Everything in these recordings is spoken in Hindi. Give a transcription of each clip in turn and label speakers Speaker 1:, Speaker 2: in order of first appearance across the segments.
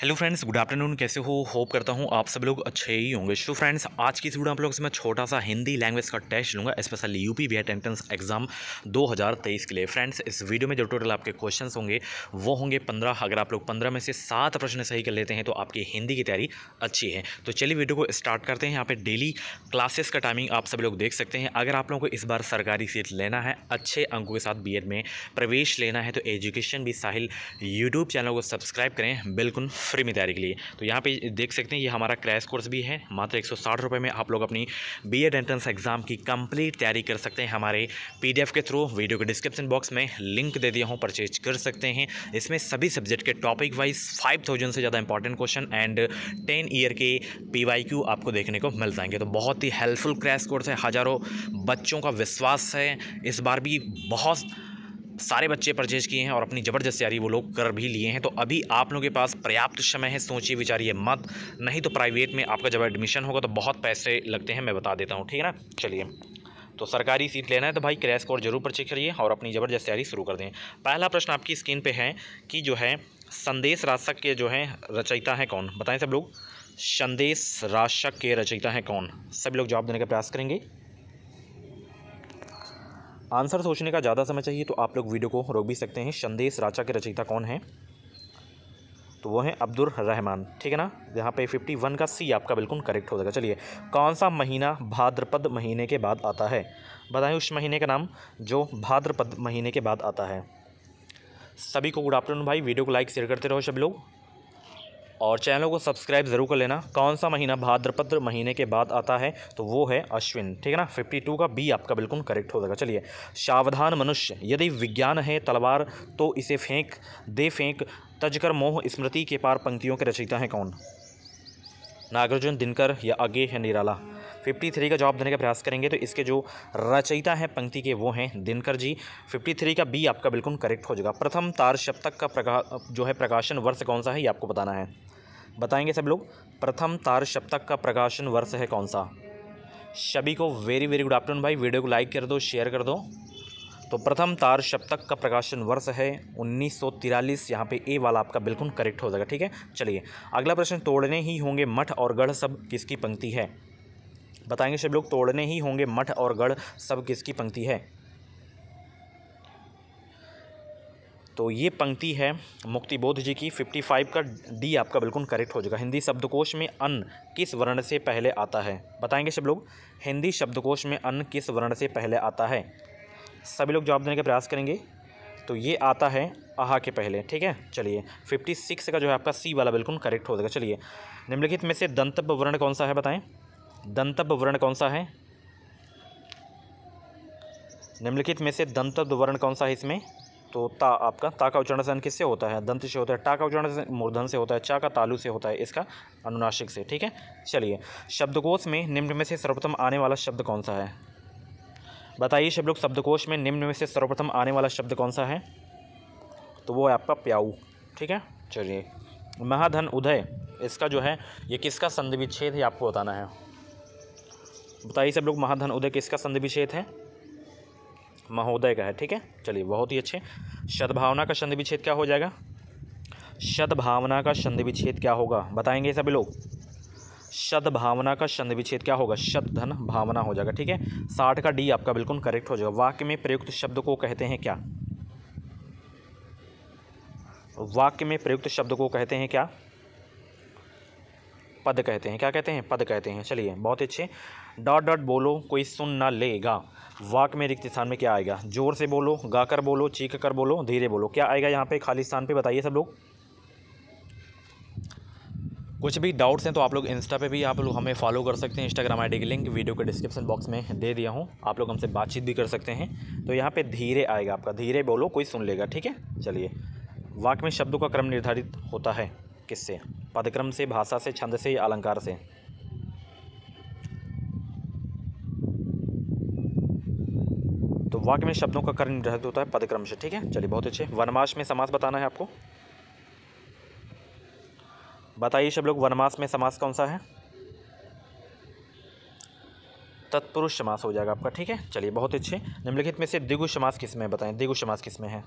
Speaker 1: हेलो फ्रेंड्स गुड आफ्टरनून कैसे हो होप करता हूँ आप सब लोग अच्छे ही होंगे सो फ्रेंड्स आज की इस वीडियो आप लोग से मैं छोटा सा हिंदी लैंग्वेज का टेस्ट लूँगा specially UP Bihar entrance exam 2023 के लिए फ्रेंड्स इस वीडियो में जो टोटल आपके क्वेश्चन होंगे वो होंगे पंद्रह अगर आप लोग पंद्रह में से सात प्रश्न सही कर लेते हैं तो आपकी हिंदी की तैयारी अच्छी है तो चलिए वीडियो को स्टार्ट करते हैं यहाँ पर डेली क्लासेस का टाइमिंग आप सब लोग देख सकते हैं अगर आप लोगों को इस बार सरकारी सीट लेना है अच्छे अंकों के साथ बी में प्रवेश लेना है तो एजुकेशन भी साहिल यूट्यूब चैनल को सब्सक्राइब करें बिल्कुल फ्री में तैयारी के लिए तो यहाँ पे देख सकते हैं ये हमारा क्रैश कोर्स भी है मात्र एक सौ में आप लोग अपनी बी एड एंट्रेंस एग्ज़ाम की कंप्लीट तैयारी कर सकते हैं हमारे पी के थ्रू वीडियो के डिस्क्रिप्शन बॉक्स में लिंक दे दिया हूँ परचेज कर सकते हैं इसमें सभी सब्जेक्ट के टॉपिक वाइज फाइव से ज़्यादा important question and ten year के पी आपको देखने को मिल जाएंगे तो बहुत ही हेल्पफुल क्रैश कोर्स है हज़ारों बच्चों का विश्वास है इस बार भी बहुत सारे बच्चे परचेज़ किए हैं और अपनी ज़बरदस्त तैयारी वो लोग कर भी लिए हैं तो अभी आप लोगों के पास पर्याप्त समय है सोचिए विचारिए मत नहीं तो प्राइवेट में आपका जब एडमिशन होगा तो बहुत पैसे लगते हैं मैं बता देता हूँ ठीक है ना चलिए तो सरकारी सीट लेना है तो भाई क्रैश कोर्स जरूर परचेज करिए और अपनी ज़बरदस्त तैयारी शुरू कर दें पहला प्रश्न आपकी स्क्रीन पर है कि जो है संदेश राशक के जो है रचयिता हैं कौन बताएं सब लोग संदेश राशक के रचयिता हैं कौन सभी लोग जवाब देने का प्रयास करेंगे आंसर सोचने का ज़्यादा समय चाहिए तो आप लोग वीडियो को रोक भी सकते हैं संदेश राचा के रचयिता कौन है तो वो हैं अब्दुल रहमान ठीक है ना यहाँ पे 51 का सी आपका बिल्कुल करेक्ट हो जाएगा चलिए कौन सा महीना भाद्रपद महीने के बाद आता है बताएं उस महीने का नाम जो भाद्रपद महीने के बाद आता है सभी को गुड आफ्टरनून भाई वीडियो को लाइक शेयर करते रहो सभी लोग और चैनल को सब्सक्राइब ज़रूर कर लेना कौन सा महीना भाद्रपद महीने के बाद आता है तो वो है अश्विन ठीक है ना फिफ्टी टू का बी आपका बिल्कुल करेक्ट हो जाएगा चलिए सावधान मनुष्य यदि विज्ञान है तलवार तो इसे फेंक दे फेंक तजकर मोह स्मृति के पार पंक्तियों के रचयिता है कौन नागार्जुन दिनकर या अगे है निराला 53 का जवाब देने का प्रयास करेंगे तो इसके जो रचयिता हैं पंक्ति के वो हैं दिनकर जी 53 का बी आपका बिल्कुल करेक्ट हो जाएगा प्रथम तार शतक का जो है प्रकाशन वर्ष कौन सा है ये आपको बताना है बताएंगे सब लोग प्रथम तार शप्तक का प्रकाशन वर्ष है कौन सा सभी को वेरी वेरी गुड आफ्टरनून भाई वीडियो को लाइक कर दो शेयर कर दो तो प्रथम तार शप्तक का प्रकाशन वर्ष है उन्नीस सौ तिरालीस यहाँ पे ए वाला आपका बिल्कुल करेक्ट हो जाएगा ठीक है चलिए अगला प्रश्न तोड़ने ही होंगे मठ और गढ़ सब किसकी पंक्ति है बताएंगे सब लोग तोड़ने ही होंगे मठ और गढ़ सब किसकी पंक्ति है तो ये पंक्ति है मुक्ति बोध जी की 55 का डी आपका बिल्कुल करेक्ट हो जाएगा हिंदी शब्दकोश में अन्न किस वर्ण से पहले आता है बताएंगे सब लोग हिंदी शब्दकोश में अन्न किस वर्ण से पहले आता है सभी लोग जवाब देने का प्रयास करेंगे तो ये आता है आहा के पहले ठीक है चलिए फिफ्टी सिक्स का जो है आपका सी वाला बिल्कुल करेक्ट हो जाएगा चलिए निम्नलिखित में से दंतव्य वर्ण कौन सा है बताएं दंतप वर्ण कौन सा है निम्नलिखित में से दंतप वर्ण कौन सा है इसमें तो ता आपका ता का उच्चारण सन किससे होता है दंत से होता है टा का उच्चारण मूर्धन से होता है चा का तालु से होता है इसका अनुनाशिक से ठीक है चलिए शब्दकोश में निम्न में से सर्वप्रथम आने वाला शब्द कौन सा है बताइए शब्द लोग शब्दकोश में निम्न में से सर्वप्रथम आने वाला शब्द कौन सा है तो वो है आपका प्याऊ ठीक है चलिए महाधन उदय इसका जो है ये किसका संधि विच्छेद आपको बताना है बताइए सब लोग महाधन उदय किसका विच्छेद है महोदय का है ठीक है चलिए बहुत ही अच्छे सद्भावना का विच्छेद क्या हो जाएगा सद्भावना का विच्छेद क्या होगा बताएंगे सभी लोग सद्भावना का संधि विच्छेद क्या होगा शत धन भावना हो जाएगा ठीक है साठ का डी आपका बिल्कुल करेक्ट हो जाएगा वाक्य में प्रयुक्त शब्द को कहते हैं क्या वाक्य में प्रयुक्त शब्द को कहते हैं क्या पद कहते हैं क्या कहते हैं पद कहते हैं चलिए बहुत अच्छे डॉट डॉट बोलो कोई सुन ना लेगा वाक में रिक्त स्थान में क्या आएगा जोर से बोलो गाकर बोलो चीख कर बोलो धीरे बोलो क्या आएगा यहाँ पे खाली स्थान पे बताइए सब लोग कुछ भी डाउट्स हैं तो आप लोग इंस्टा पे भी आप लोग हमें फॉलो कर सकते हैं इंस्टाग्राम आईडी की लिंक वीडियो के डिस्क्रिप्शन बॉक्स में दे दिया हूँ आप लोग हमसे बातचीत भी कर सकते हैं तो यहाँ पर धीरे आएगा आपका धीरे बोलो कोई सुन लेगा ठीक है चलिए वाक में शब्दों का क्रम निर्धारित होता है किससे पदक्रम से भाषा से छंद से या अलंकार से तो वाक्य में शब्दों का कर्ण निर्धारित होता है पदक्रम से ठीक है चलिए बहुत अच्छे वनमास में समास बताना है आपको बताइए सब लोग वनमास में समास कौन सा है तत्पुरुष समास हो जाएगा आपका ठीक है चलिए बहुत अच्छे निम्नलिखित में से दिगु समास किस में बताएं दिगु समास किस में है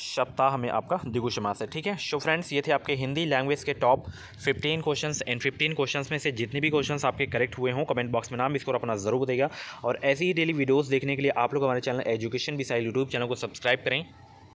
Speaker 1: सप्ताह में आपका दिगु समास है ठीक है सो फ्रेंड्स ये थे आपके हिंदी लैंग्वेज के टॉप 15 क्वेश्चंस एंड 15 क्वेश्चंस में से जितने भी क्वेश्चंस आपके करेक्ट हुए हों कमेंट बॉक्स में नाम स्कोर अपना जरूर देगा और ऐसी ही डेली वीडियोज़ देखने के लिए आप लोग हमारे चैनल एजुकेशन बिसाइल यूट्यूब चैनल को सब्सक्राइब करें